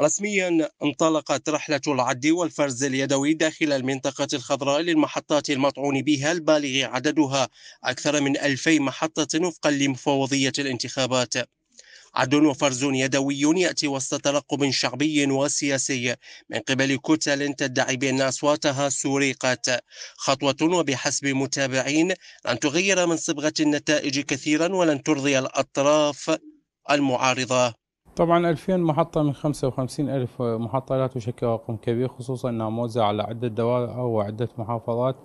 رسميا انطلقت رحلة العد والفرز اليدوي داخل المنطقة الخضراء للمحطات المطعون بها البالغ عددها أكثر من ألفي محطة وفقا لمفوضية الانتخابات عد وفرز يدوي يأتي وسط ترقب شعبي وسياسي من قبل كتل تدعي بأن أصواتها سرقت خطوة وبحسب متابعين لن تغير من صبغة النتائج كثيرا ولن ترضي الأطراف المعارضة طبعا 2000 محطة من 55 ألف محطة لا تشكل رقم كبير خصوصا أنها موزعة على عدة دوائر أو عدة محافظات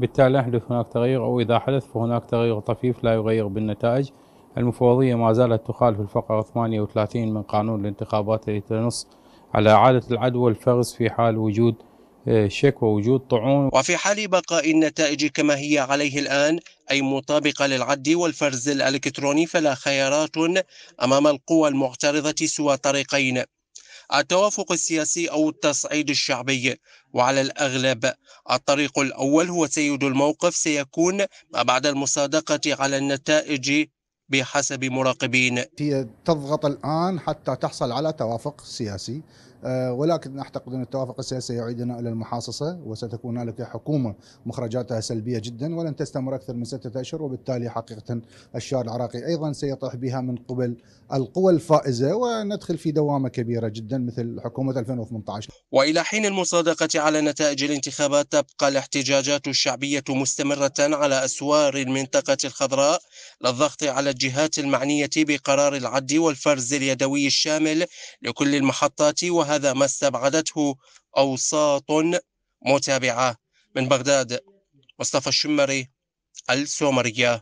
بالتالي لا يحدث هناك تغيير أو إذا حدث فهناك تغيير طفيف لا يغير بالنتائج المفوضية ما زالت تخالف الفقرة 38 من قانون الانتخابات التي تنص على إعادة العدوى والفرز في حال وجود إيه، شكوى وجود طعون وفي حال بقاء النتائج كما هي عليه الآن أي مطابقة للعد والفرز الإلكتروني فلا خيارات أمام القوى المعترضة سوى طريقين التوافق السياسي أو التصعيد الشعبي وعلى الأغلب الطريق الأول هو سيد الموقف سيكون ما بعد المصادقة على النتائج بحسب مراقبين هي تضغط الآن حتى تحصل على توافق سياسي آه، ولكن أعتقد أن التوافق السياسي يعيدنا إلى المحاصصة وستكون هنالك حكومة مخرجاتها سلبية جدا ولن تستمر أكثر من ستة أشهر وبالتالي حقيقة الشارع العراقي أيضا سيطرح بها من قبل القوى الفائزة وندخل في دوامة كبيرة جدا مثل حكومة 2018 وإلى حين المصادقة على نتائج الانتخابات تبقى الاحتجاجات الشعبية مستمرة على أسوار المنطقة الخضراء للضغط على الجهات المعنية بقرار العد والفرز اليدوي الشامل لكل المحطات وهذا ما استبعدته أوساط متابعة من بغداد مصطفى الشمري السومرية